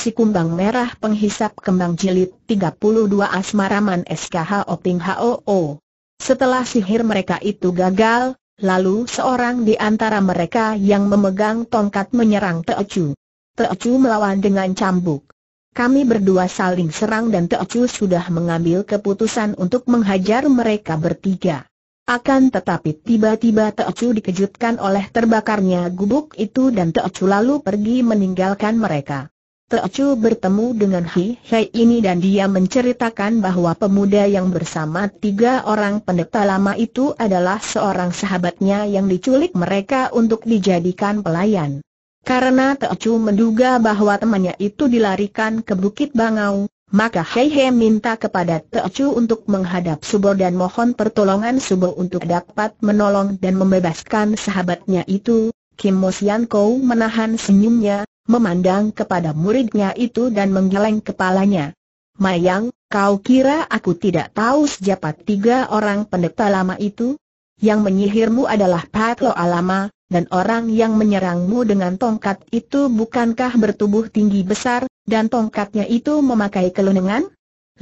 Si Kumbang Merah Penghisap Kembang Jilid 32 Asmaraman SKH Oping HOO. Setelah sihir mereka itu gagal, lalu seorang di antara mereka yang memegang tongkat menyerang Teocu. Teocu melawan dengan cambuk. Kami berdua saling serang dan Teocu sudah mengambil keputusan untuk menghajar mereka bertiga. Akan tetapi tiba-tiba Teocu dikejutkan oleh terbakarnya gubuk itu dan Teocu lalu pergi meninggalkan mereka. Teocu bertemu dengan Hi Hai ini dan dia menceritakan bahwa pemuda yang bersama tiga orang pendeta lama itu adalah seorang sahabatnya yang diculik mereka untuk dijadikan pelayan. Karena Teocu menduga bahwa temannya itu dilarikan ke Bukit Bangau, maka Hei Hei minta kepada Teocu untuk menghadap Subo dan mohon pertolongan Subo untuk dapat menolong dan membebaskan sahabatnya itu. Kim Mosian Kou menahan senyumnya, memandang kepada muridnya itu dan menggeleng kepalanya. Mayang, kau kira aku tidak tahu siapa tiga orang pendeta lama itu? Yang menyihirmu adalah Patlo Alama, dan orang yang menyerangmu dengan tongkat itu bukankah bertubuh tinggi besar, dan tongkatnya itu memakai kelunengan?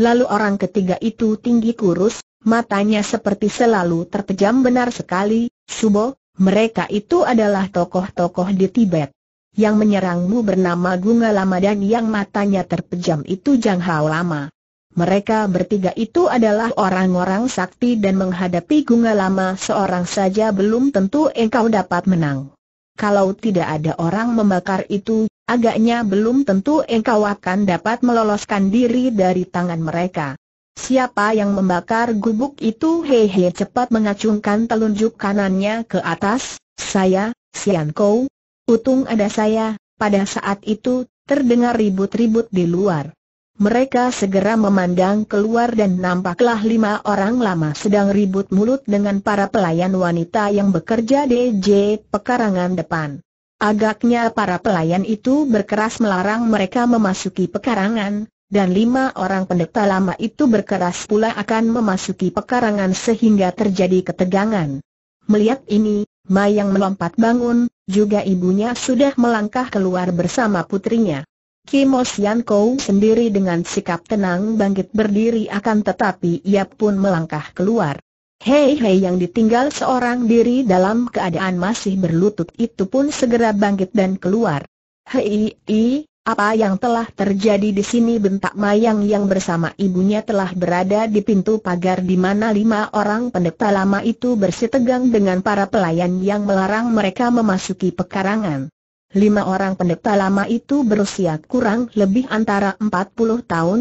Lalu orang ketiga itu tinggi kurus, matanya seperti selalu terpejam benar sekali, Subo, mereka itu adalah tokoh-tokoh di Tibet yang menyerangmu bernama Gunga Lama dan yang matanya terpejam itu Jang Hao Lama. Mereka bertiga itu adalah orang-orang sakti dan menghadapi Gunga Lama seorang saja belum tentu engkau dapat menang. Kalau tidak ada orang membakar itu, agaknya belum tentu engkau akan dapat meloloskan diri dari tangan mereka. Siapa yang membakar gubuk itu? Hehe cepat mengacungkan telunjuk kanannya ke atas, saya, Sian Kou, Utung ada saya, pada saat itu, terdengar ribut-ribut di luar. Mereka segera memandang keluar dan nampaklah lima orang lama sedang ribut mulut dengan para pelayan wanita yang bekerja di J pekarangan depan. Agaknya para pelayan itu berkeras melarang mereka memasuki pekarangan, dan lima orang pendeta lama itu berkeras pula akan memasuki pekarangan sehingga terjadi ketegangan. Melihat ini, Mayang melompat bangun, juga ibunya sudah melangkah keluar bersama putrinya. Kimo Yanko sendiri dengan sikap tenang bangkit berdiri akan tetapi ia pun melangkah keluar. Hei Hei yang ditinggal seorang diri dalam keadaan masih berlutut itu pun segera bangkit dan keluar. Hei, hei, apa yang telah terjadi di sini bentak Mayang yang bersama ibunya telah berada di pintu pagar di mana lima orang pendeta lama itu bersitegang dengan para pelayan yang melarang mereka memasuki pekarangan. Lima orang pendeta lama itu berusia kurang lebih antara 40 tahun.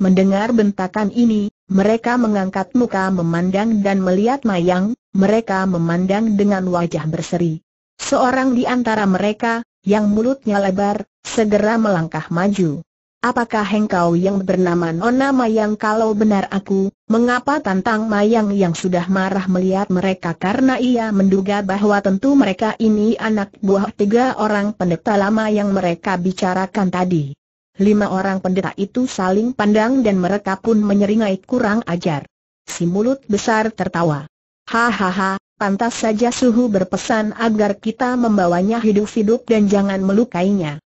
Mendengar bentakan ini, mereka mengangkat muka memandang dan melihat Mayang, mereka memandang dengan wajah berseri. Seorang di antara mereka, yang mulutnya lebar, segera melangkah maju. Apakah hengkau yang bernama Nona Mayang kalau benar aku, mengapa tantang Mayang yang sudah marah melihat mereka karena ia menduga bahwa tentu mereka ini anak buah tiga orang pendeta lama yang mereka bicarakan tadi. Lima orang pendeta itu saling pandang dan mereka pun menyeringai kurang ajar. Si mulut besar tertawa. Hahaha, pantas saja suhu berpesan agar kita membawanya hidup-hidup dan jangan melukainya.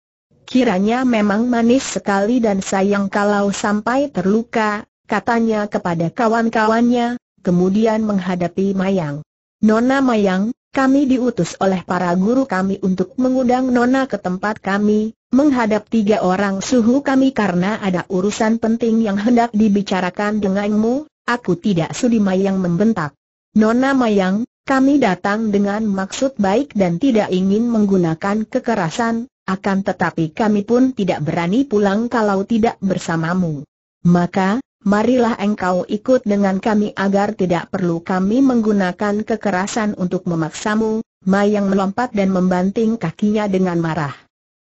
Kiranya memang manis sekali dan sayang kalau sampai terluka, katanya kepada kawan-kawannya, kemudian menghadapi Mayang. Nona Mayang, kami diutus oleh para guru kami untuk mengundang Nona ke tempat kami, menghadap tiga orang suhu kami karena ada urusan penting yang hendak dibicarakan denganmu, aku tidak sudi Mayang membentak. Nona Mayang, kami datang dengan maksud baik dan tidak ingin menggunakan kekerasan, akan tetapi kami pun tidak berani pulang kalau tidak bersamamu. Maka, marilah engkau ikut dengan kami agar tidak perlu kami menggunakan kekerasan untuk memaksamu, Mayang melompat dan membanting kakinya dengan marah.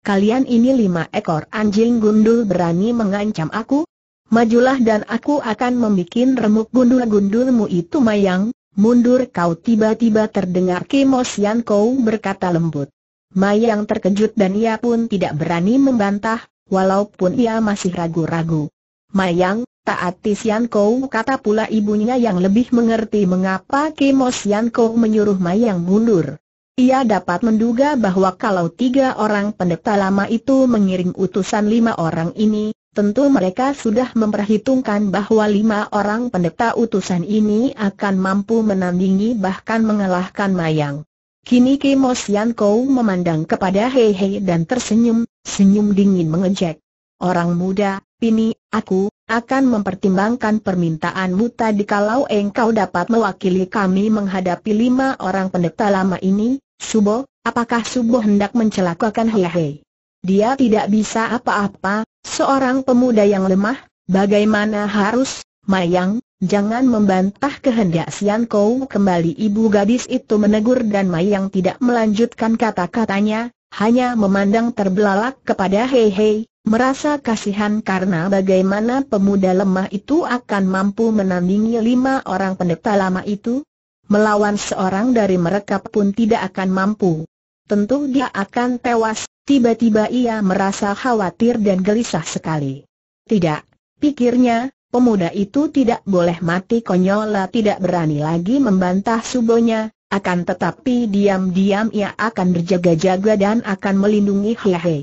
Kalian ini lima ekor anjing gundul berani mengancam aku? Majulah dan aku akan membuat remuk gundul-gundulmu itu Mayang, Mundur kau tiba-tiba terdengar Kimo Sian Kou berkata lembut. Mayang terkejut dan ia pun tidak berani membantah, walaupun ia masih ragu-ragu. Mayang, taati Sian Kou kata pula ibunya yang lebih mengerti mengapa Kimo Sian Kou menyuruh Mayang mundur. Ia dapat menduga bahwa kalau tiga orang pendeta lama itu mengiring utusan lima orang ini, Tentu mereka sudah memperhitungkan bahwa lima orang pendeta utusan ini akan mampu menandingi bahkan mengalahkan Mayang. Kini Kimo Sian Kou memandang kepada Hei Hei dan tersenyum, senyum dingin mengejek. Orang muda, Pini, aku, akan mempertimbangkan permintaanmu tadi kalau engkau dapat mewakili kami menghadapi lima orang pendeta lama ini, Subo, apakah Subo hendak mencelakakan Hei Hei? Dia tidak bisa apa-apa, Seorang pemuda yang lemah, bagaimana harus, Mayang, jangan membantah kehendak Sian Kou kembali ibu gadis itu menegur dan Mayang tidak melanjutkan kata-katanya, hanya memandang terbelalak kepada Hei Hei, merasa kasihan karena bagaimana pemuda lemah itu akan mampu menandingi lima orang pendeta lama itu, melawan seorang dari mereka pun tidak akan mampu. Tentu dia akan tewas, Tiba-tiba ia merasa khawatir dan gelisah sekali. Tidak, pikirnya, pemuda itu tidak boleh mati konyola tidak berani lagi membantah subonya, akan tetapi diam-diam ia akan berjaga-jaga dan akan melindungi Hei Hei.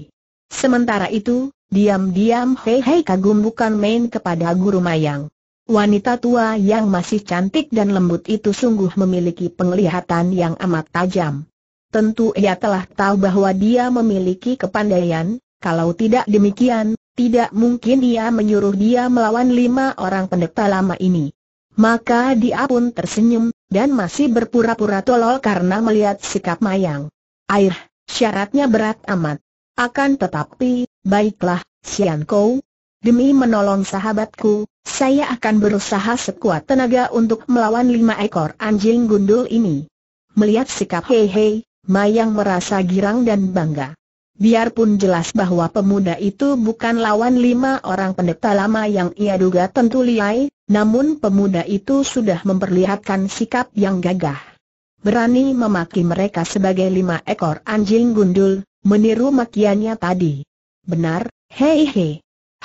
Sementara itu, diam-diam Hei Hei kagum bukan main kepada guru Mayang. Wanita tua yang masih cantik dan lembut itu sungguh memiliki penglihatan yang amat tajam tentu ia telah tahu bahwa dia memiliki kepandaian, kalau tidak demikian, tidak mungkin ia menyuruh dia melawan lima orang pendeta lama ini. Maka dia pun tersenyum, dan masih berpura-pura tolol karena melihat sikap Mayang. Air, syaratnya berat amat. Akan tetapi, baiklah, Sian Kou. Demi menolong sahabatku, saya akan berusaha sekuat tenaga untuk melawan lima ekor anjing gundul ini. Melihat sikap Hei Hei, Mayang merasa girang dan bangga. Biarpun jelas bahwa pemuda itu bukan lawan lima orang pendeta lama yang ia duga tentu liai, namun pemuda itu sudah memperlihatkan sikap yang gagah. Berani memaki mereka sebagai lima ekor anjing gundul, meniru makiannya tadi. Benar, hei hei.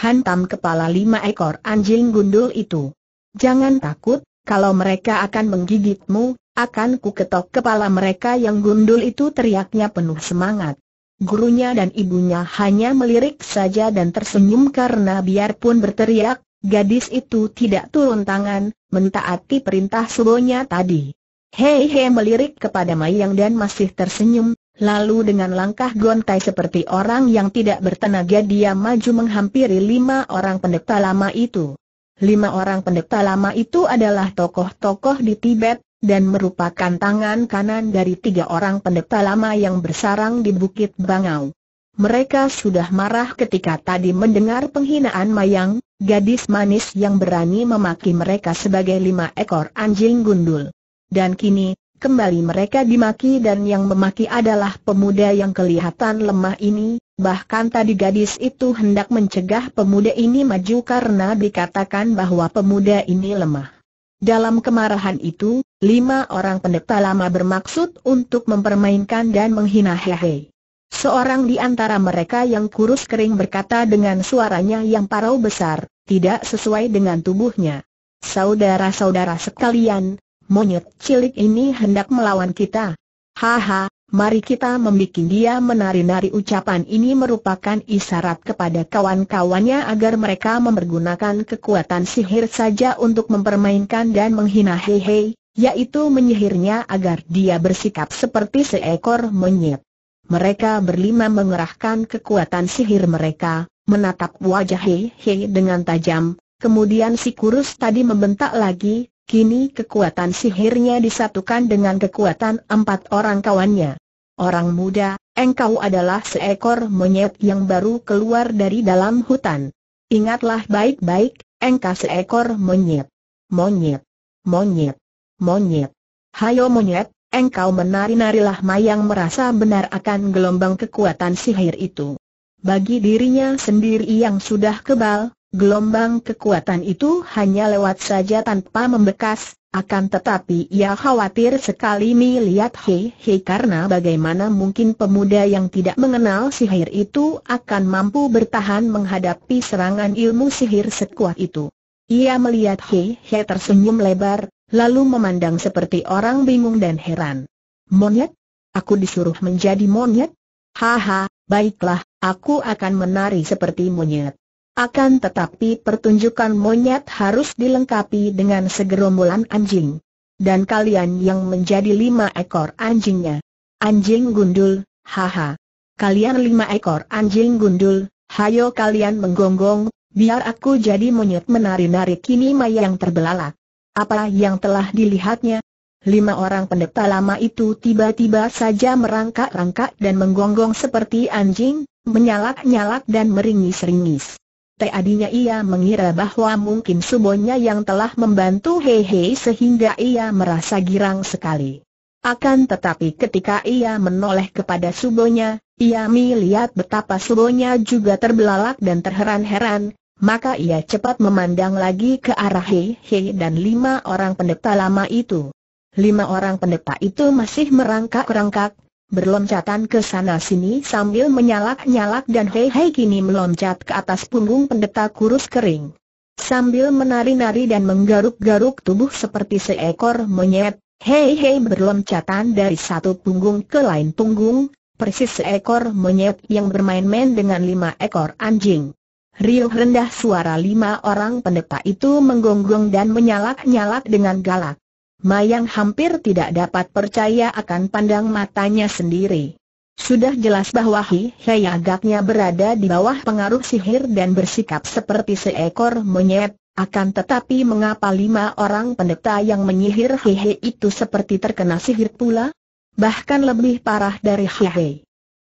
Hantam kepala lima ekor anjing gundul itu. Jangan takut, kalau mereka akan menggigitmu, akan ku ketok kepala mereka yang gundul itu teriaknya penuh semangat. Gurunya dan ibunya hanya melirik saja dan tersenyum karena biarpun berteriak, gadis itu tidak turun tangan, mentaati perintah subonya tadi. Hei hei melirik kepada Mayang dan masih tersenyum, Lalu dengan langkah gontai seperti orang yang tidak bertenaga dia maju menghampiri lima orang pendeta lama itu. Lima orang pendeta lama itu adalah tokoh-tokoh di Tibet, dan merupakan tangan kanan dari tiga orang pendeta lama yang bersarang di Bukit Bangau. Mereka sudah marah ketika tadi mendengar penghinaan Mayang, gadis manis yang berani memaki mereka sebagai lima ekor anjing gundul. Dan kini, Kembali mereka dimaki dan yang memaki adalah pemuda yang kelihatan lemah ini, bahkan tadi gadis itu hendak mencegah pemuda ini maju karena dikatakan bahwa pemuda ini lemah. Dalam kemarahan itu, lima orang pendeta lama bermaksud untuk mempermainkan dan menghina Hehe. Seorang di antara mereka yang kurus kering berkata dengan suaranya yang parau besar, tidak sesuai dengan tubuhnya. Saudara-saudara sekalian, monyet cilik ini hendak melawan kita. Haha, Mari kita membuat dia menari-nari ucapan ini merupakan isyarat kepada kawan-kawannya agar mereka mempergunakan kekuatan sihir saja untuk mempermainkan dan menghina hehe, yaitu menyihirnya agar dia bersikap seperti seekor monyet. Mereka berlima mengerahkan kekuatan sihir mereka, menatap wajah hehe dengan tajam, kemudian si kurus tadi membentak lagi, Kini kekuatan sihirnya disatukan dengan kekuatan empat orang kawannya. Orang muda, engkau adalah seekor monyet yang baru keluar dari dalam hutan. Ingatlah baik-baik, engkau seekor monyet. Monyet. Monyet. Monyet. Hayo monyet, engkau menari-narilah Mayang merasa benar akan gelombang kekuatan sihir itu. Bagi dirinya sendiri yang sudah kebal, Gelombang kekuatan itu hanya lewat saja tanpa membekas, akan tetapi ia khawatir sekali melihat Hei Hei karena bagaimana mungkin pemuda yang tidak mengenal sihir itu akan mampu bertahan menghadapi serangan ilmu sihir sekuat itu. Ia melihat Hei Hei tersenyum lebar, lalu memandang seperti orang bingung dan heran. Monyet? Aku disuruh menjadi monyet? Haha, baiklah, aku akan menari seperti monyet. Akan tetapi pertunjukan monyet harus dilengkapi dengan segerombolan anjing. Dan kalian yang menjadi lima ekor anjingnya. Anjing gundul, haha. Kalian lima ekor anjing gundul, hayo kalian menggonggong, biar aku jadi monyet menari-nari kini maya yang terbelalak. Apa yang telah dilihatnya? Lima orang pendeta lama itu tiba-tiba saja merangkak-rangkak dan menggonggong seperti anjing, menyalak-nyalak dan meringis-ringis. Tadinya ia mengira bahwa mungkin subonya yang telah membantu Hehe sehingga ia merasa girang sekali. Akan tetapi ketika ia menoleh kepada subonya, ia melihat betapa subonya juga terbelalak dan terheran-heran, maka ia cepat memandang lagi ke arah Hehe dan lima orang pendeta lama itu. Lima orang pendeta itu masih merangkak-rangkak, berloncatan ke sana sini sambil menyalak-nyalak dan hei-hei kini meloncat ke atas punggung pendeta kurus kering. Sambil menari-nari dan menggaruk-garuk tubuh seperti seekor monyet, hei-hei berloncatan dari satu punggung ke lain punggung, persis seekor monyet yang bermain-main dengan lima ekor anjing. Riuh rendah suara lima orang pendeta itu menggonggong dan menyalak-nyalak dengan galak. Mayang hampir tidak dapat percaya akan pandang matanya sendiri. Sudah jelas bahwa Hi Hei agaknya berada di bawah pengaruh sihir dan bersikap seperti seekor monyet, akan tetapi mengapa lima orang pendeta yang menyihir Hi Hei itu seperti terkena sihir pula? Bahkan lebih parah dari Hi Hei.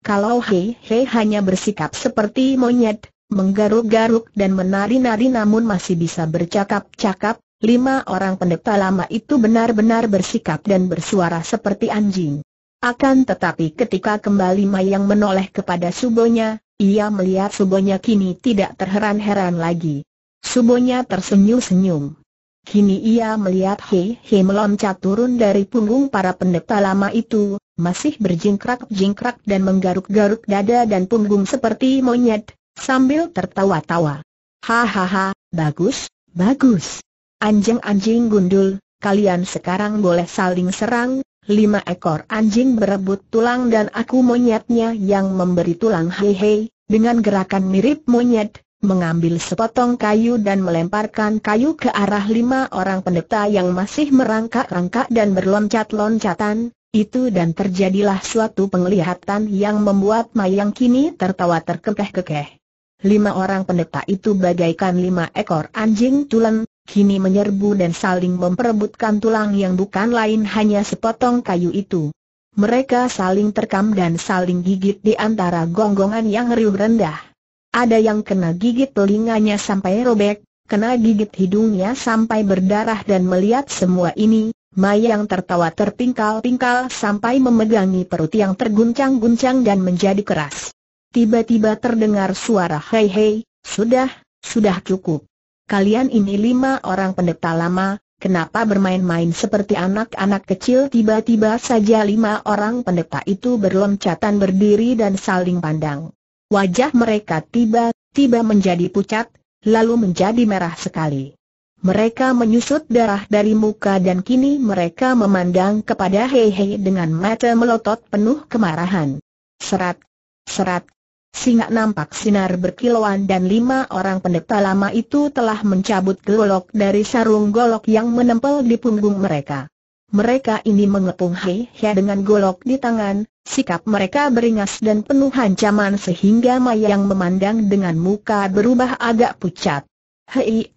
Kalau Hi Hei hanya bersikap seperti monyet, menggaruk-garuk dan menari-nari namun masih bisa bercakap-cakap, lima orang pendeta lama itu benar-benar bersikap dan bersuara seperti anjing. Akan tetapi ketika kembali Mayang menoleh kepada Subonya, ia melihat Subonya kini tidak terheran-heran lagi. Subonya tersenyum-senyum. Kini ia melihat Hei Hei meloncat turun dari punggung para pendeta lama itu, masih berjingkrak-jingkrak dan menggaruk-garuk dada dan punggung seperti monyet, sambil tertawa-tawa. Hahaha, bagus, bagus. Anjing-anjing gundul, kalian sekarang boleh saling serang, lima ekor anjing berebut tulang dan aku monyetnya yang memberi tulang hehe, dengan gerakan mirip monyet, mengambil sepotong kayu dan melemparkan kayu ke arah lima orang pendeta yang masih merangkak-rangkak dan berloncat-loncatan, itu dan terjadilah suatu penglihatan yang membuat Mayang kini tertawa terkekeh-kekeh. Lima orang pendeta itu bagaikan lima ekor anjing tulen, kini menyerbu dan saling memperebutkan tulang yang bukan lain hanya sepotong kayu itu. Mereka saling terkam dan saling gigit di antara gonggongan yang riuh rendah. Ada yang kena gigit telinganya sampai robek, kena gigit hidungnya sampai berdarah dan melihat semua ini, Mayang tertawa terpingkal-pingkal sampai memegangi perut yang terguncang-guncang dan menjadi keras. Tiba-tiba terdengar suara hei hei, sudah, sudah cukup kalian ini lima orang pendeta lama, kenapa bermain-main seperti anak-anak kecil tiba-tiba saja lima orang pendeta itu berloncatan berdiri dan saling pandang. Wajah mereka tiba-tiba menjadi pucat, lalu menjadi merah sekali. Mereka menyusut darah dari muka dan kini mereka memandang kepada Hei dengan mata melotot penuh kemarahan. Serat, serat, Singa nampak sinar berkilauan dan lima orang pendeta lama itu telah mencabut golok dari sarung golok yang menempel di punggung mereka. Mereka ini mengepung Hei Hei dengan golok di tangan, sikap mereka beringas dan penuh ancaman sehingga Mayang memandang dengan muka berubah agak pucat. Hei,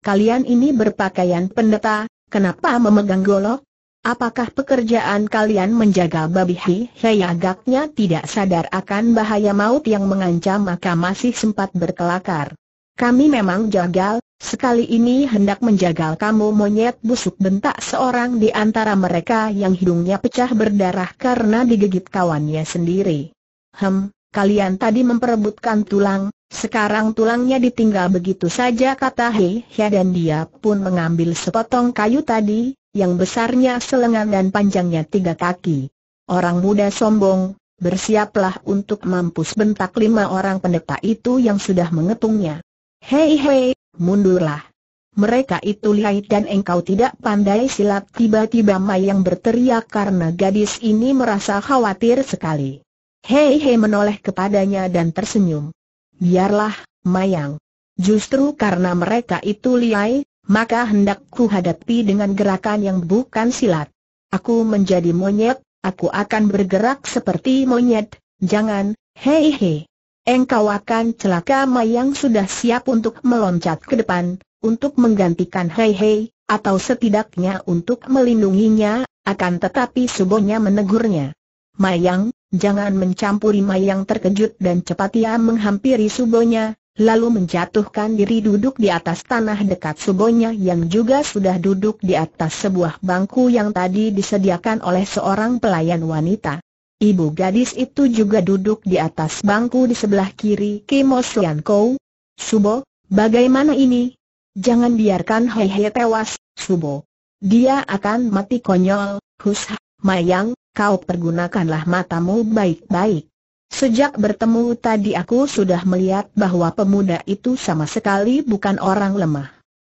kalian ini berpakaian pendeta, kenapa memegang golok? Apakah pekerjaan kalian menjaga babi hi? Hei agaknya tidak sadar akan bahaya maut yang mengancam maka masih sempat berkelakar. Kami memang jagal, sekali ini hendak menjagal kamu monyet busuk bentak seorang di antara mereka yang hidungnya pecah berdarah karena digigit kawannya sendiri. Hem, kalian tadi memperebutkan tulang, sekarang tulangnya ditinggal begitu saja kata Hei dan dia pun mengambil sepotong kayu tadi, yang besarnya selengan dan panjangnya tiga kaki. Orang muda sombong, bersiaplah untuk mampus bentak lima orang pendeta itu yang sudah mengetungnya. Hei hei, mundurlah. Mereka itu lihai dan engkau tidak pandai silat tiba-tiba Mayang berteriak karena gadis ini merasa khawatir sekali. Hei hei menoleh kepadanya dan tersenyum. Biarlah, Mayang. Justru karena mereka itu lihai, maka hendak ku hadapi dengan gerakan yang bukan silat. Aku menjadi monyet, aku akan bergerak seperti monyet, jangan, hei hei. Engkau akan celaka Mayang sudah siap untuk meloncat ke depan, untuk menggantikan hei hei, atau setidaknya untuk melindunginya, akan tetapi subonya menegurnya. Mayang, jangan mencampuri Mayang terkejut dan cepat ia menghampiri subonya, lalu menjatuhkan diri duduk di atas tanah dekat subonya yang juga sudah duduk di atas sebuah bangku yang tadi disediakan oleh seorang pelayan wanita. Ibu gadis itu juga duduk di atas bangku di sebelah kiri Kimo Sian Kou. Subo, bagaimana ini? Jangan biarkan Hei Hei tewas, Subo. Dia akan mati konyol, Hus, Mayang, kau pergunakanlah matamu baik-baik. Sejak bertemu tadi aku sudah melihat bahwa pemuda itu sama sekali bukan orang lemah.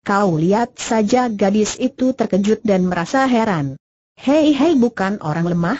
Kau lihat saja gadis itu terkejut dan merasa heran. Hei hei bukan orang lemah?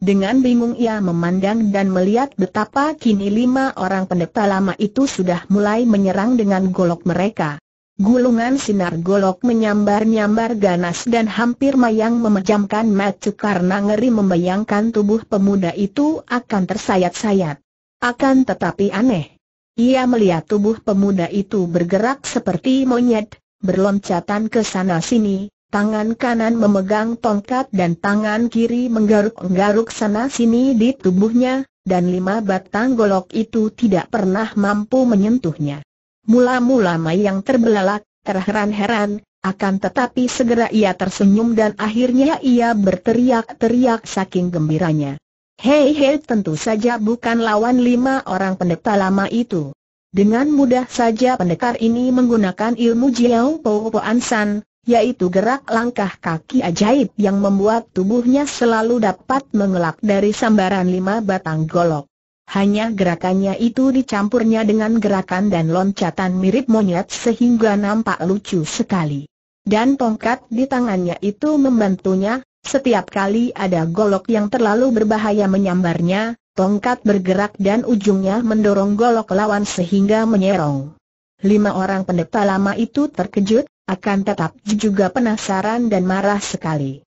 Dengan bingung ia memandang dan melihat betapa kini lima orang pendeta lama itu sudah mulai menyerang dengan golok mereka. Gulungan sinar golok menyambar-nyambar ganas dan hampir mayang memejamkan mata karena ngeri membayangkan tubuh pemuda itu akan tersayat-sayat. Akan tetapi aneh. Ia melihat tubuh pemuda itu bergerak seperti monyet, berloncatan ke sana sini, tangan kanan memegang tongkat dan tangan kiri menggaruk-garuk sana sini di tubuhnya, dan lima batang golok itu tidak pernah mampu menyentuhnya. Mula-mula Mayang terbelalak, terheran-heran, akan tetapi segera ia tersenyum dan akhirnya ia berteriak-teriak saking gembiranya. Hei hei tentu saja bukan lawan lima orang pendeta lama itu. Dengan mudah saja pendekar ini menggunakan ilmu Jiao Po Po Ansan, yaitu gerak langkah kaki ajaib yang membuat tubuhnya selalu dapat mengelak dari sambaran lima batang golok hanya gerakannya itu dicampurnya dengan gerakan dan loncatan mirip monyet sehingga nampak lucu sekali. Dan tongkat di tangannya itu membantunya, setiap kali ada golok yang terlalu berbahaya menyambarnya, tongkat bergerak dan ujungnya mendorong golok lawan sehingga menyerong. Lima orang pendeta lama itu terkejut, akan tetap juga penasaran dan marah sekali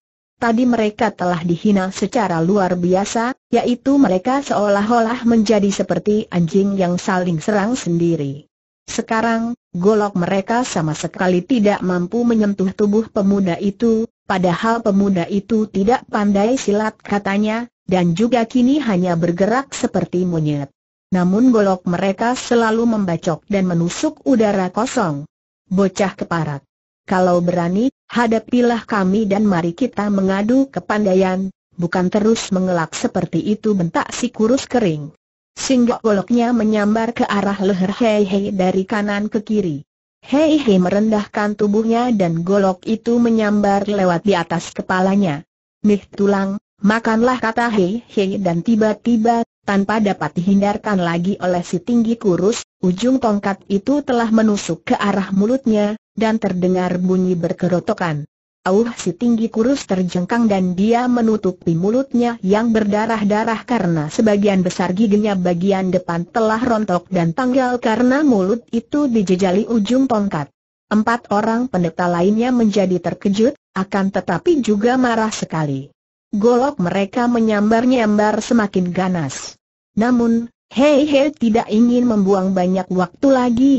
tadi mereka telah dihina secara luar biasa, yaitu mereka seolah-olah menjadi seperti anjing yang saling serang sendiri. Sekarang, golok mereka sama sekali tidak mampu menyentuh tubuh pemuda itu, padahal pemuda itu tidak pandai silat katanya, dan juga kini hanya bergerak seperti monyet. Namun golok mereka selalu membacok dan menusuk udara kosong. Bocah keparat kalau berani, hadapilah kami dan mari kita mengadu kepandaian, bukan terus mengelak seperti itu bentak si kurus kering. Singgok goloknya menyambar ke arah leher Hei Hei dari kanan ke kiri. Hei Hei merendahkan tubuhnya dan golok itu menyambar lewat di atas kepalanya. Nih tulang, makanlah kata Hei Hei dan tiba-tiba tanpa dapat dihindarkan lagi oleh si tinggi kurus, Ujung tongkat itu telah menusuk ke arah mulutnya, dan terdengar bunyi berkerotokan. Auh si tinggi kurus terjengkang dan dia menutupi mulutnya yang berdarah-darah karena sebagian besar giginya bagian depan telah rontok dan tanggal karena mulut itu dijejali ujung tongkat. Empat orang pendeta lainnya menjadi terkejut, akan tetapi juga marah sekali. Golok mereka menyambar-nyambar semakin ganas. Namun, Hei Hei tidak ingin membuang banyak waktu lagi.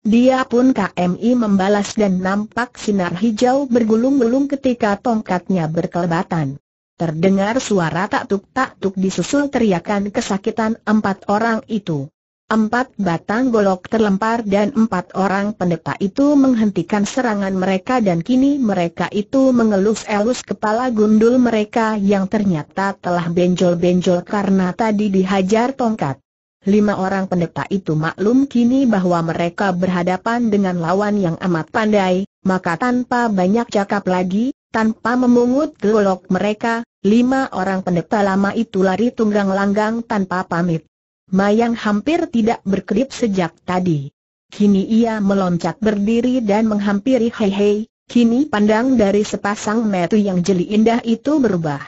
Dia pun KMI membalas dan nampak sinar hijau bergulung-gulung ketika tongkatnya berkelebatan. Terdengar suara tak-tuk-tak-tuk disusul teriakan kesakitan empat orang itu. Empat batang golok terlempar dan empat orang pendeta itu menghentikan serangan mereka dan kini mereka itu mengelus-elus kepala gundul mereka yang ternyata telah benjol-benjol karena tadi dihajar tongkat. Lima orang pendeta itu maklum kini bahwa mereka berhadapan dengan lawan yang amat pandai, maka tanpa banyak cakap lagi, tanpa memungut golok mereka, lima orang pendeta lama itu lari tunggang langgang tanpa pamit. Mayang hampir tidak berkedip sejak tadi. Kini ia meloncat berdiri dan menghampiri Hei Hei, kini pandang dari sepasang metu yang jeli indah itu berubah.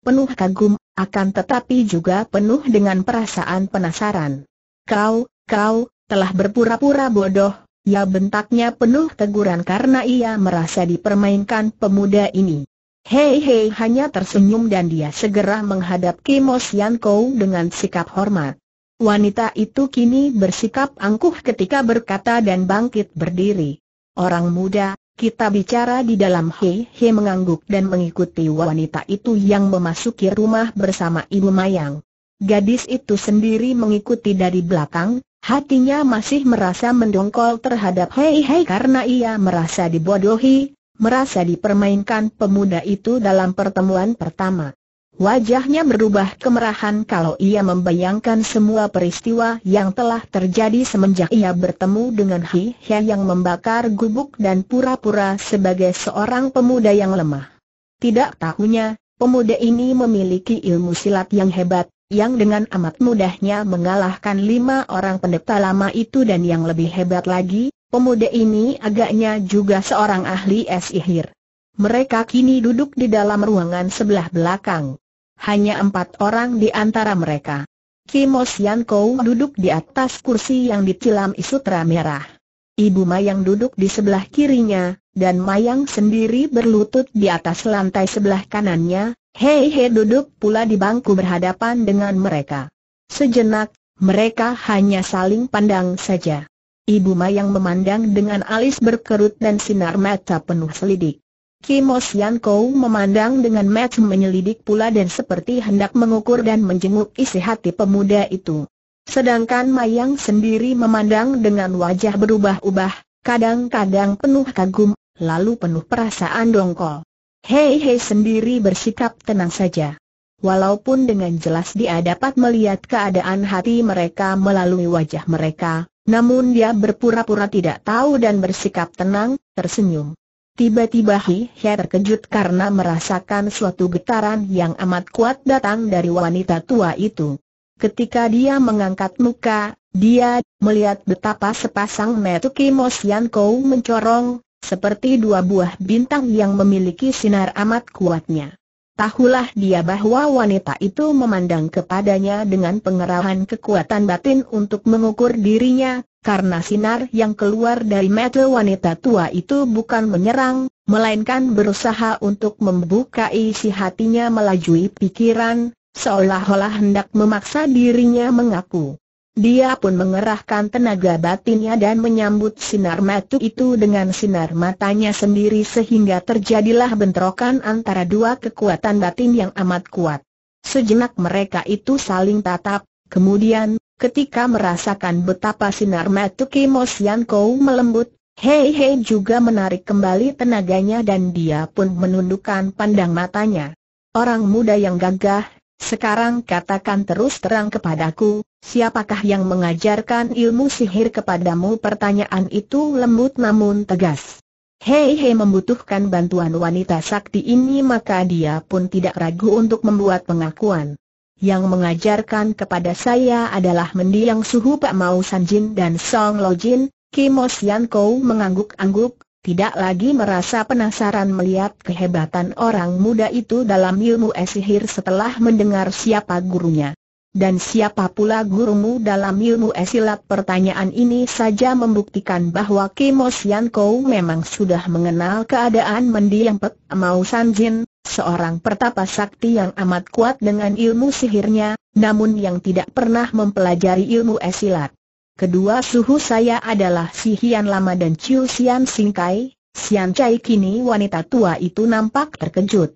Penuh kagum akan tetapi juga penuh dengan perasaan penasaran. Kau, kau, telah berpura-pura bodoh, ya bentaknya penuh teguran karena ia merasa dipermainkan pemuda ini. Hei hei hanya tersenyum dan dia segera menghadap Kimo Kou dengan sikap hormat. Wanita itu kini bersikap angkuh ketika berkata dan bangkit berdiri. Orang muda, kita bicara di dalam He He mengangguk dan mengikuti wanita itu yang memasuki rumah bersama Ibu Mayang. Gadis itu sendiri mengikuti dari belakang, hatinya masih merasa mendongkol terhadap he-he karena ia merasa dibodohi, merasa dipermainkan pemuda itu dalam pertemuan pertama. Wajahnya berubah kemerahan kalau ia membayangkan semua peristiwa yang telah terjadi semenjak ia bertemu dengan Hi Hia yang membakar gubuk dan pura-pura sebagai seorang pemuda yang lemah. Tidak tahunya, pemuda ini memiliki ilmu silat yang hebat, yang dengan amat mudahnya mengalahkan lima orang pendeta lama itu dan yang lebih hebat lagi, pemuda ini agaknya juga seorang ahli sihir. Mereka kini duduk di dalam ruangan sebelah belakang. Hanya empat orang di antara mereka. Kim Osian Kou duduk di atas kursi yang dicilam isutra merah. Ibu Mayang duduk di sebelah kirinya, dan Mayang sendiri berlutut di atas lantai sebelah kanannya, Hei Hei duduk pula di bangku berhadapan dengan mereka. Sejenak, mereka hanya saling pandang saja. Ibu Mayang memandang dengan alis berkerut dan sinar mata penuh selidik. Kimos Sian Kou memandang dengan match menyelidik pula dan seperti hendak mengukur dan menjenguk isi hati pemuda itu. Sedangkan Mayang sendiri memandang dengan wajah berubah-ubah, kadang-kadang penuh kagum, lalu penuh perasaan dongkol. Hei Hei sendiri bersikap tenang saja. Walaupun dengan jelas dia dapat melihat keadaan hati mereka melalui wajah mereka, namun dia berpura-pura tidak tahu dan bersikap tenang, tersenyum. Tiba-tiba Hi Hia terkejut karena merasakan suatu getaran yang amat kuat datang dari wanita tua itu. Ketika dia mengangkat muka, dia melihat betapa sepasang Metuki Mosian Kou mencorong, seperti dua buah bintang yang memiliki sinar amat kuatnya. Tahulah dia bahwa wanita itu memandang kepadanya dengan pengerahan kekuatan batin untuk mengukur dirinya, karena sinar yang keluar dari mata wanita tua itu bukan menyerang, melainkan berusaha untuk membuka isi hatinya melajui pikiran, seolah-olah hendak memaksa dirinya mengaku. Dia pun mengerahkan tenaga batinnya dan menyambut sinar mata itu dengan sinar matanya sendiri sehingga terjadilah bentrokan antara dua kekuatan batin yang amat kuat. Sejenak mereka itu saling tatap, kemudian Ketika merasakan betapa sinar Matuki Mosyanko melembut, Hei Hei juga menarik kembali tenaganya dan dia pun menundukkan pandang matanya. Orang muda yang gagah, sekarang katakan terus terang kepadaku, siapakah yang mengajarkan ilmu sihir kepadamu? Pertanyaan itu lembut namun tegas. Hei Hei membutuhkan bantuan wanita sakti ini maka dia pun tidak ragu untuk membuat pengakuan yang mengajarkan kepada saya adalah mendiang suhu Pak Mao Sanjin dan Song Lo Jin, Kimo Sian Kou mengangguk-angguk, tidak lagi merasa penasaran melihat kehebatan orang muda itu dalam ilmu esihir setelah mendengar siapa gurunya. Dan siapa pula gurumu dalam ilmu esilat pertanyaan ini saja membuktikan bahwa Kimo Sian memang sudah mengenal keadaan mendiang Pek Mau San seorang pertapa sakti yang amat kuat dengan ilmu sihirnya, namun yang tidak pernah mempelajari ilmu esilat. Kedua suhu saya adalah si Hian Lama dan Chiu Sian Singkai, Sian Chai kini wanita tua itu nampak terkejut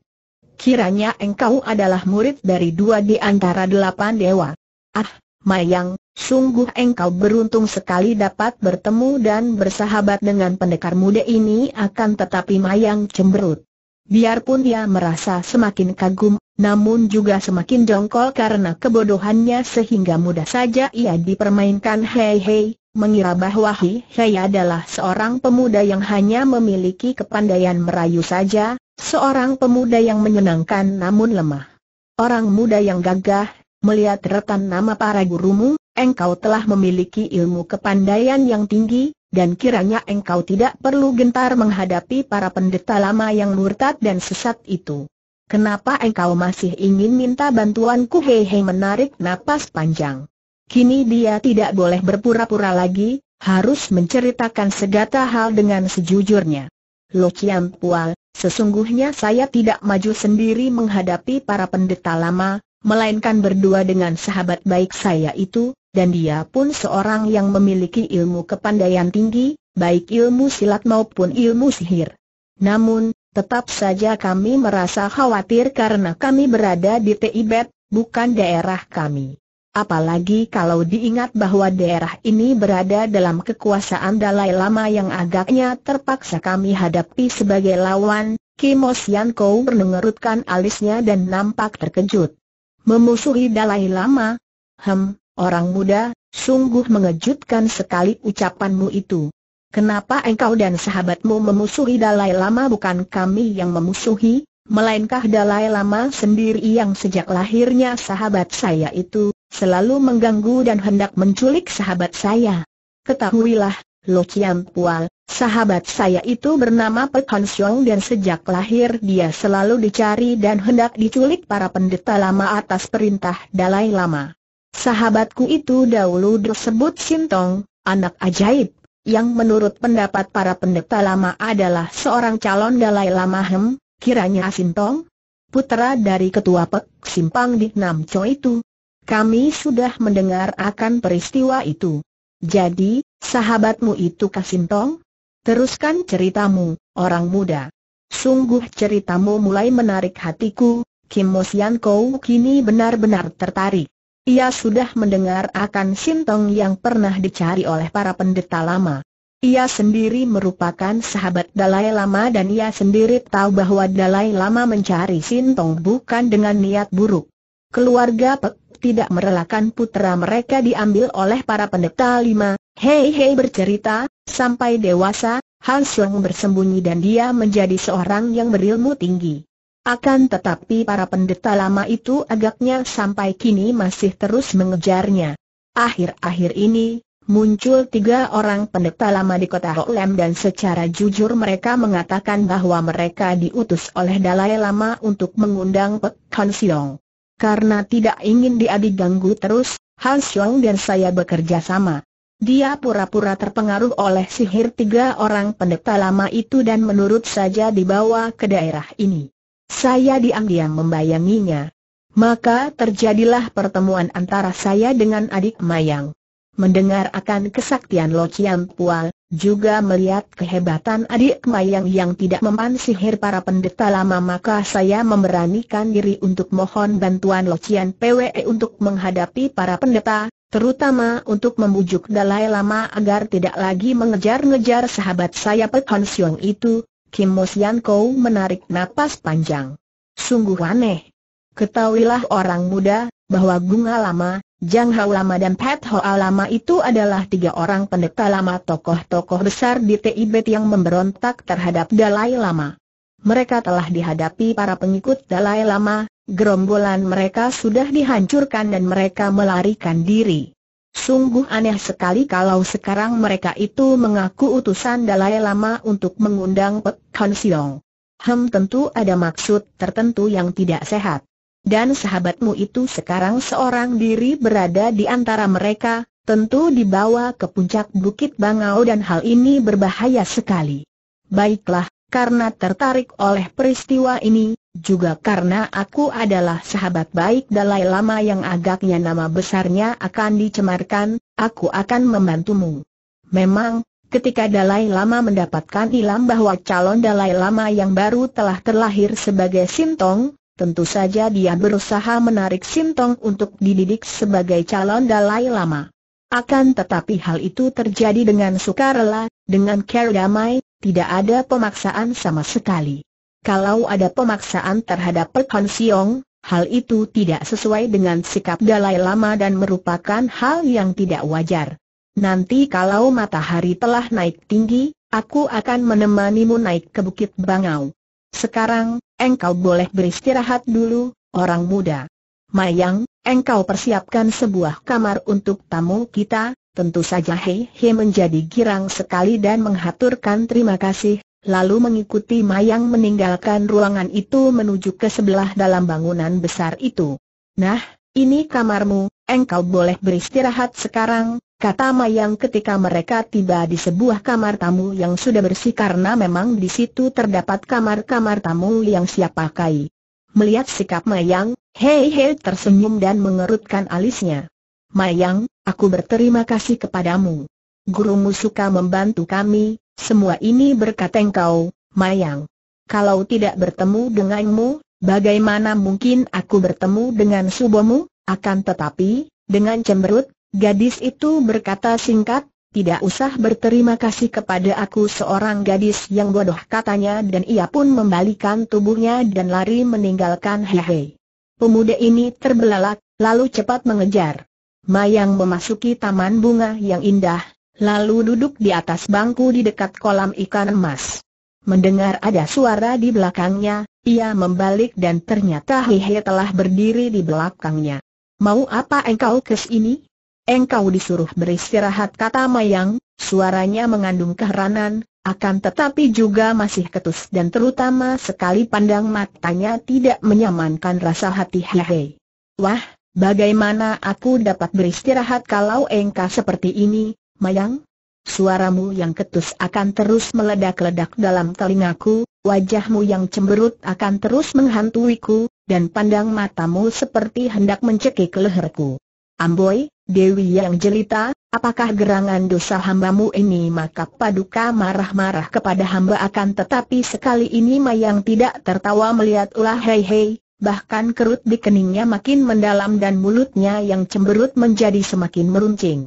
kiranya engkau adalah murid dari dua di antara delapan dewa. Ah, Mayang, sungguh engkau beruntung sekali dapat bertemu dan bersahabat dengan pendekar muda ini akan tetapi Mayang cemberut. Biarpun dia merasa semakin kagum, namun juga semakin jongkol karena kebodohannya sehingga mudah saja ia dipermainkan hei hei, mengira bahwa hei hei adalah seorang pemuda yang hanya memiliki kepandaian merayu saja, Seorang pemuda yang menyenangkan namun lemah. Orang muda yang gagah, melihat retan nama para gurumu, engkau telah memiliki ilmu kepandaian yang tinggi, dan kiranya engkau tidak perlu gentar menghadapi para pendeta lama yang murtad dan sesat itu. Kenapa engkau masih ingin minta bantuanku? Hehe menarik napas panjang. Kini dia tidak boleh berpura-pura lagi, harus menceritakan segala hal dengan sejujurnya. Lo Chiang Pual, Sesungguhnya saya tidak maju sendiri menghadapi para pendeta lama, melainkan berdua dengan sahabat baik saya itu, dan dia pun seorang yang memiliki ilmu kepandaian tinggi, baik ilmu silat maupun ilmu sihir. Namun, tetap saja kami merasa khawatir karena kami berada di Tibet, bukan daerah kami. Apalagi kalau diingat bahwa daerah ini berada dalam kekuasaan Dalai Lama yang agaknya terpaksa kami hadapi sebagai lawan, Kimos Yanko mengerutkan alisnya dan nampak terkejut. Memusuhi Dalai Lama? Hem, orang muda, sungguh mengejutkan sekali ucapanmu itu. Kenapa engkau dan sahabatmu memusuhi Dalai Lama bukan kami yang memusuhi, Melainkah Dalai Lama sendiri yang sejak lahirnya sahabat saya itu, selalu mengganggu dan hendak menculik sahabat saya. Ketahuilah, Lo Chiam Pual, sahabat saya itu bernama Pek Han Xiong dan sejak lahir dia selalu dicari dan hendak diculik para pendeta lama atas perintah Dalai Lama. Sahabatku itu dahulu disebut Sintong, anak ajaib, yang menurut pendapat para pendeta lama adalah seorang calon Dalai Lama Hem, kiranya Sintong, putera dari ketua Pek Simpang di Nam Cho itu, kami sudah mendengar akan peristiwa itu. Jadi, sahabatmu itu Kasintong? Teruskan ceritamu, orang muda. Sungguh ceritamu mulai menarik hatiku, Kim Mo Sian Kou kini benar-benar tertarik. Ia sudah mendengar akan Sintong yang pernah dicari oleh para pendeta lama. Ia sendiri merupakan sahabat Dalai Lama dan ia sendiri tahu bahwa Dalai Lama mencari Sintong bukan dengan niat buruk. Keluarga Pek tidak merelakan putra mereka diambil oleh para pendeta lima, Hei Hei bercerita, sampai dewasa, Han Xiong bersembunyi dan dia menjadi seorang yang berilmu tinggi. Akan tetapi para pendeta lama itu agaknya sampai kini masih terus mengejarnya. Akhir-akhir ini, muncul tiga orang pendeta lama di kota Hoklem dan secara jujur mereka mengatakan bahwa mereka diutus oleh Dalai Lama untuk mengundang Pek Han Siong. Karena tidak ingin dia diganggu terus, Han Xiong dan saya bekerja sama. Dia pura-pura terpengaruh oleh sihir tiga orang pendeta lama itu dan menurut saja dibawa ke daerah ini. Saya diam-diam membayanginya. Maka terjadilah pertemuan antara saya dengan adik Mayang. Mendengar akan kesaktian Lo Chiam Pual, juga melihat kehebatan adik Mayang yang tidak mempan sihir para pendeta lama maka saya memberanikan diri untuk mohon bantuan Locian PWE untuk menghadapi para pendeta, terutama untuk membujuk Dalai Lama agar tidak lagi mengejar-ngejar sahabat saya Pek Hon Siong itu, Kim Mo Sian Kou menarik napas panjang. Sungguh aneh. Ketahuilah orang muda, bahwa bunga lama, Jang Hao Lama dan Pat Ho Lama itu adalah tiga orang pendeta lama tokoh-tokoh besar di Tibet yang memberontak terhadap Dalai Lama. Mereka telah dihadapi para pengikut Dalai Lama, gerombolan mereka sudah dihancurkan dan mereka melarikan diri. Sungguh aneh sekali kalau sekarang mereka itu mengaku utusan Dalai Lama untuk mengundang Pek Han Siong. Hem tentu ada maksud tertentu yang tidak sehat dan sahabatmu itu sekarang seorang diri berada di antara mereka, tentu dibawa ke puncak Bukit Bangau dan hal ini berbahaya sekali. Baiklah, karena tertarik oleh peristiwa ini, juga karena aku adalah sahabat baik Dalai Lama yang agaknya nama besarnya akan dicemarkan, aku akan membantumu. Memang, ketika Dalai Lama mendapatkan ilham bahwa calon Dalai Lama yang baru telah terlahir sebagai Sintong, Tentu saja dia berusaha menarik Sintong untuk dididik sebagai calon Dalai Lama. Akan tetapi hal itu terjadi dengan sukarela, dengan care damai, tidak ada pemaksaan sama sekali. Kalau ada pemaksaan terhadap Pekon Siong, hal itu tidak sesuai dengan sikap Dalai Lama dan merupakan hal yang tidak wajar. Nanti kalau matahari telah naik tinggi, aku akan menemanimu naik ke Bukit Bangau. Sekarang, engkau boleh beristirahat dulu, orang muda. Mayang, engkau persiapkan sebuah kamar untuk tamu kita, tentu saja Hei Hei menjadi girang sekali dan menghaturkan terima kasih, lalu mengikuti Mayang meninggalkan ruangan itu menuju ke sebelah dalam bangunan besar itu. Nah, ini kamarmu, engkau boleh beristirahat sekarang, kata Mayang ketika mereka tiba di sebuah kamar tamu yang sudah bersih karena memang di situ terdapat kamar-kamar tamu yang siap pakai. Melihat sikap Mayang, Hei Hei tersenyum dan mengerutkan alisnya. Mayang, aku berterima kasih kepadamu. Gurumu suka membantu kami, semua ini berkat engkau, Mayang. Kalau tidak bertemu denganmu, bagaimana mungkin aku bertemu dengan subomu? Akan tetapi, dengan cemberut, Gadis itu berkata singkat, tidak usah berterima kasih kepada aku seorang gadis yang bodoh katanya dan ia pun membalikan tubuhnya dan lari meninggalkan Hehe. Pemuda ini terbelalak, lalu cepat mengejar. Mayang memasuki taman bunga yang indah, lalu duduk di atas bangku di dekat kolam ikan emas. Mendengar ada suara di belakangnya, ia membalik dan ternyata Hehe telah berdiri di belakangnya. Mau apa engkau kesini? ini? Engkau disuruh beristirahat kata Mayang, suaranya mengandung keheranan, akan tetapi juga masih ketus dan terutama sekali pandang matanya tidak menyamankan rasa hati Hehe. Wah, bagaimana aku dapat beristirahat kalau engkau seperti ini, Mayang? Suaramu yang ketus akan terus meledak-ledak dalam telingaku, wajahmu yang cemberut akan terus menghantuiku, dan pandang matamu seperti hendak mencekik leherku. Amboi, Dewi yang jelita, apakah gerangan dosa hambamu ini maka paduka marah-marah kepada hamba akan tetapi sekali ini Mayang tidak tertawa melihat ulah hei hei, bahkan kerut di keningnya makin mendalam dan mulutnya yang cemberut menjadi semakin meruncing.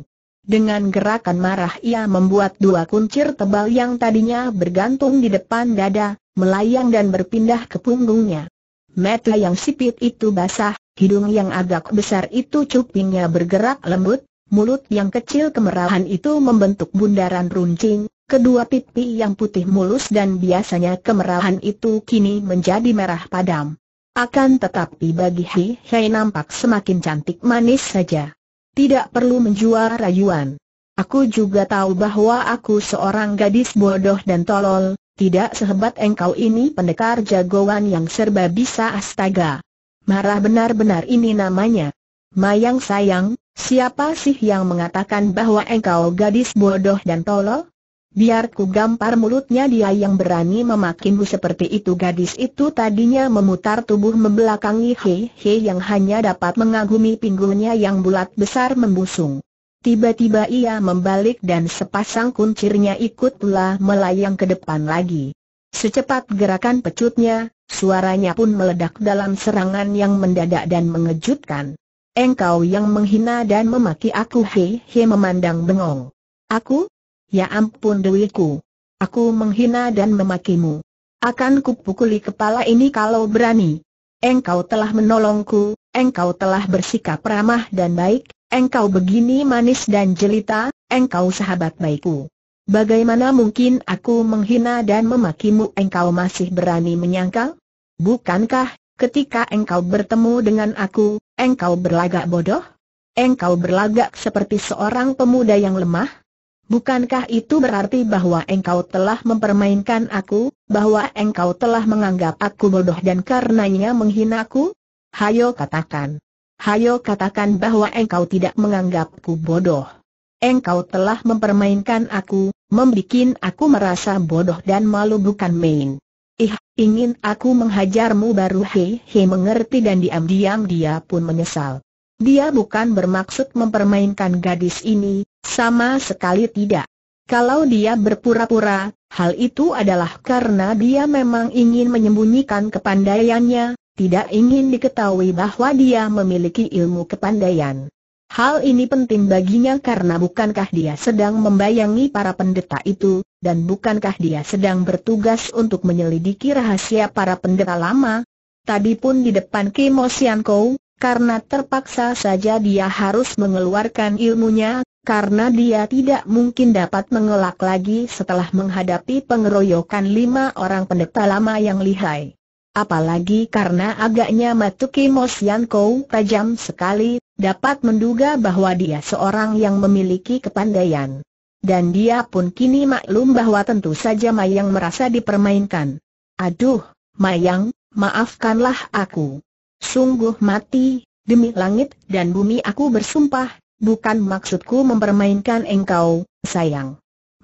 Dengan gerakan marah ia membuat dua kuncir tebal yang tadinya bergantung di depan dada, melayang dan berpindah ke punggungnya. Mata yang sipit itu basah, Hidung yang agak besar itu cupingnya bergerak lembut, mulut yang kecil kemerahan itu membentuk bundaran runcing, kedua pipi yang putih mulus dan biasanya kemerahan itu kini menjadi merah padam. Akan tetapi bagi Hi Hei nampak semakin cantik manis saja. Tidak perlu menjual rayuan. Aku juga tahu bahwa aku seorang gadis bodoh dan tolol, tidak sehebat engkau ini pendekar jagoan yang serba bisa astaga. Marah benar-benar ini namanya. Mayang sayang, siapa sih yang mengatakan bahwa engkau gadis bodoh dan tolol? Biar ku gampar mulutnya dia yang berani memakimu seperti itu gadis itu tadinya memutar tubuh membelakangi he-he yang hanya dapat mengagumi pinggulnya yang bulat besar membusung. Tiba-tiba ia membalik dan sepasang kuncirnya ikut pula melayang ke depan lagi. Secepat gerakan pecutnya, Suaranya pun meledak dalam serangan yang mendadak dan mengejutkan. Engkau yang menghina dan memaki aku he he memandang bengong. Aku? Ya ampun dewiku. Aku menghina dan memakimu. Akan kupukuli kepala ini kalau berani. Engkau telah menolongku, engkau telah bersikap ramah dan baik, engkau begini manis dan jelita, engkau sahabat baikku. Bagaimana mungkin aku menghina dan memakimu engkau masih berani menyangkal? Bukankah, ketika engkau bertemu dengan aku, engkau berlagak bodoh? Engkau berlagak seperti seorang pemuda yang lemah? Bukankah itu berarti bahwa engkau telah mempermainkan aku, bahwa engkau telah menganggap aku bodoh dan karenanya menghina aku? Hayo katakan. Hayo katakan bahwa engkau tidak menganggapku bodoh. Engkau telah mempermainkan aku, membuat aku merasa bodoh dan malu bukan main. Ih, ingin aku menghajarmu baru hehe mengerti dan diam-diam dia pun menyesal. Dia bukan bermaksud mempermainkan gadis ini, sama sekali tidak. Kalau dia berpura-pura, hal itu adalah karena dia memang ingin menyembunyikan kepandaiannya, tidak ingin diketahui bahwa dia memiliki ilmu kepandaian. Hal ini penting baginya karena bukankah dia sedang membayangi para pendeta itu, dan bukankah dia sedang bertugas untuk menyelidiki rahasia para pendeta lama? Tadi pun di depan Kimo Sianko, karena terpaksa saja dia harus mengeluarkan ilmunya, karena dia tidak mungkin dapat mengelak lagi setelah menghadapi pengeroyokan lima orang pendeta lama yang lihai. Apalagi karena agaknya Matuki Mosyanko tajam sekali, dapat menduga bahwa dia seorang yang memiliki kepandaian. Dan dia pun kini maklum bahwa tentu saja Mayang merasa dipermainkan. Aduh, Mayang, maafkanlah aku. Sungguh mati, demi langit dan bumi aku bersumpah, bukan maksudku mempermainkan engkau, sayang.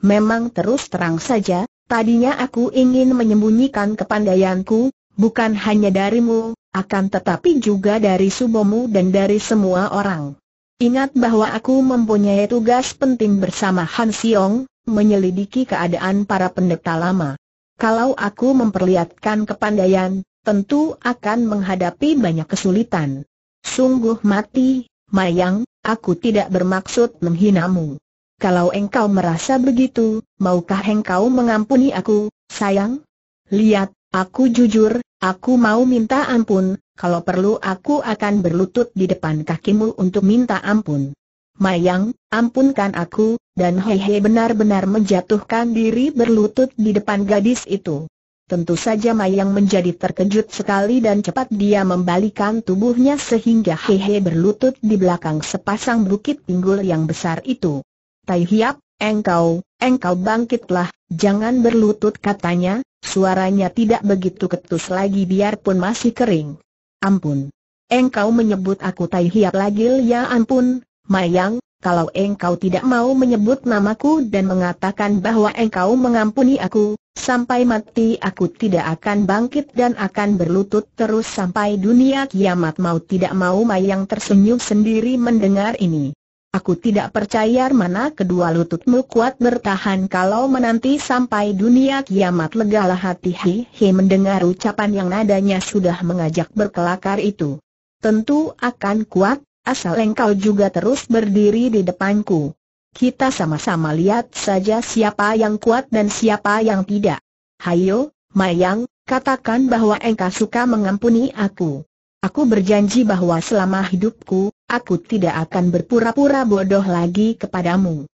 Memang terus terang saja, tadinya aku ingin menyembunyikan kepandaianku, bukan hanya darimu, akan tetapi juga dari subomu dan dari semua orang. Ingat bahwa aku mempunyai tugas penting bersama Han Siong, menyelidiki keadaan para pendeta lama. Kalau aku memperlihatkan kepandaian, tentu akan menghadapi banyak kesulitan. Sungguh mati, Mayang, aku tidak bermaksud menghinamu. Kalau engkau merasa begitu, maukah engkau mengampuni aku, sayang? Lihat, Aku jujur, aku mau minta ampun, kalau perlu aku akan berlutut di depan kakimu untuk minta ampun. Mayang, ampunkan aku, dan Hehe benar-benar menjatuhkan diri berlutut di depan gadis itu. Tentu saja Mayang menjadi terkejut sekali dan cepat dia membalikan tubuhnya sehingga Hehe berlutut di belakang sepasang bukit pinggul yang besar itu. Tai Hiap, Engkau, engkau bangkitlah, jangan berlutut katanya, suaranya tidak begitu ketus lagi biarpun masih kering. Ampun. Engkau menyebut aku Tai Hiap lagi ya ampun, Mayang, kalau engkau tidak mau menyebut namaku dan mengatakan bahwa engkau mengampuni aku, sampai mati aku tidak akan bangkit dan akan berlutut terus sampai dunia kiamat mau tidak mau Mayang tersenyum sendiri mendengar ini. Aku tidak percaya mana kedua lututmu kuat bertahan kalau menanti sampai dunia kiamat legalah hati hihi mendengar ucapan yang nadanya sudah mengajak berkelakar itu. Tentu akan kuat, asal engkau juga terus berdiri di depanku. Kita sama-sama lihat saja siapa yang kuat dan siapa yang tidak. Hayo, Mayang, katakan bahwa engkau suka mengampuni aku. Aku berjanji bahwa selama hidupku, aku tidak akan berpura-pura bodoh lagi kepadamu.